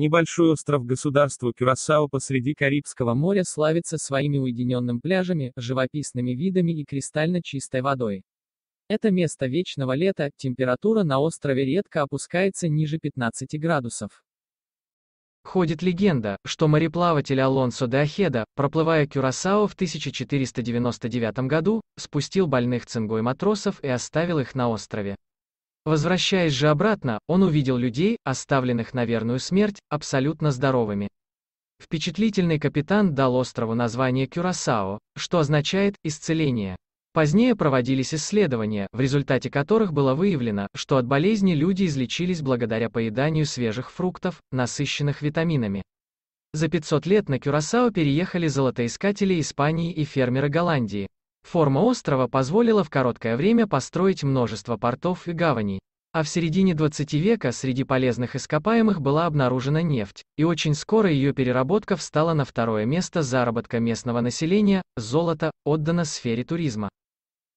Небольшой остров государства Кюрасао посреди Карибского моря славится своими уединенным пляжами, живописными видами и кристально чистой водой. Это место вечного лета, температура на острове редко опускается ниже 15 градусов. Ходит легенда, что мореплаватель Алонсо де Ахеда, проплывая Кюрасао в 1499 году, спустил больных цингой матросов и оставил их на острове. Возвращаясь же обратно, он увидел людей, оставленных на верную смерть, абсолютно здоровыми. Впечатлительный капитан дал острову название Кюрасао, что означает «исцеление». Позднее проводились исследования, в результате которых было выявлено, что от болезни люди излечились благодаря поеданию свежих фруктов, насыщенных витаминами. За 500 лет на Кюрасао переехали золотоискатели Испании и фермеры Голландии. Форма острова позволила в короткое время построить множество портов и гаваней. А в середине 20 века среди полезных ископаемых была обнаружена нефть, и очень скоро ее переработка встала на второе место заработка местного населения, золото отдано сфере туризма.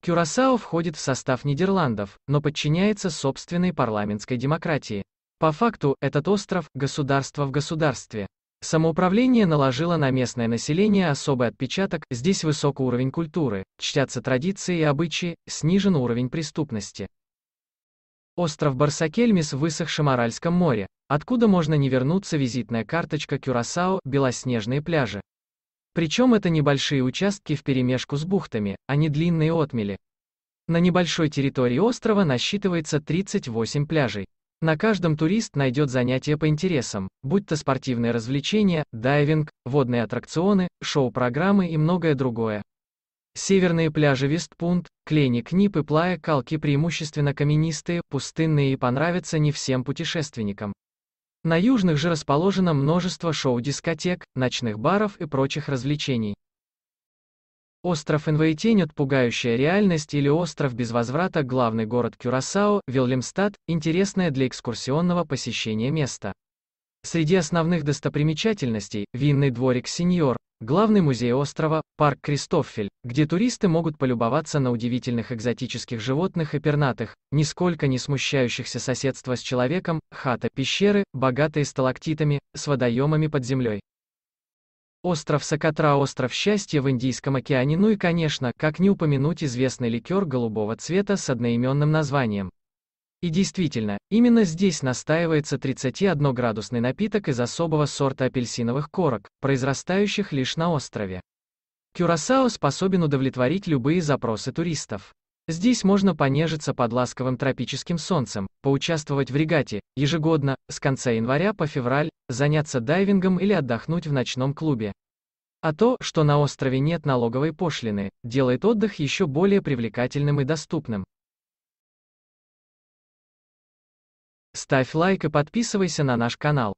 Кюрасао входит в состав Нидерландов, но подчиняется собственной парламентской демократии. По факту, этот остров – государство в государстве. Самоуправление наложило на местное население особый отпечаток, здесь высок уровень культуры, чтятся традиции и обычаи, снижен уровень преступности. Остров Барсакельмис в высохшем Аральском море, откуда можно не вернуться визитная карточка Кюрасао, белоснежные пляжи. Причем это небольшие участки в вперемешку с бухтами, а не длинные отмели. На небольшой территории острова насчитывается 38 пляжей. На каждом турист найдет занятие по интересам, будь то спортивные развлечения, дайвинг, водные аттракционы, шоу-программы и многое другое. Северные пляжи Вестпунт, Клени, Книп и Плая Калки преимущественно каменистые, пустынные и понравятся не всем путешественникам. На южных же расположено множество шоу-дискотек, ночных баров и прочих развлечений. Остров Инвейтинет, пугающая реальность или остров без возврата, главный город Кюрасао, Вильямстад, интересное для экскурсионного посещения место. Среди основных достопримечательностей – винный дворик Сеньор, главный музей острова, парк Кристофель, где туристы могут полюбоваться на удивительных экзотических животных и пернатых, нисколько не смущающихся соседства с человеком, хата пещеры, богатые сталактитами, с водоемами под землей. Остров Сокотра – остров счастья в Индийском океане, ну и, конечно, как не упомянуть известный ликер голубого цвета с одноименным названием. И действительно, именно здесь настаивается 31-градусный напиток из особого сорта апельсиновых корок, произрастающих лишь на острове. Кюрасао способен удовлетворить любые запросы туристов. Здесь можно понежиться под ласковым тропическим солнцем, поучаствовать в регате, ежегодно, с конца января по февраль, заняться дайвингом или отдохнуть в ночном клубе. А то, что на острове нет налоговой пошлины, делает отдых еще более привлекательным и доступным. Ставь лайк и подписывайся на наш канал.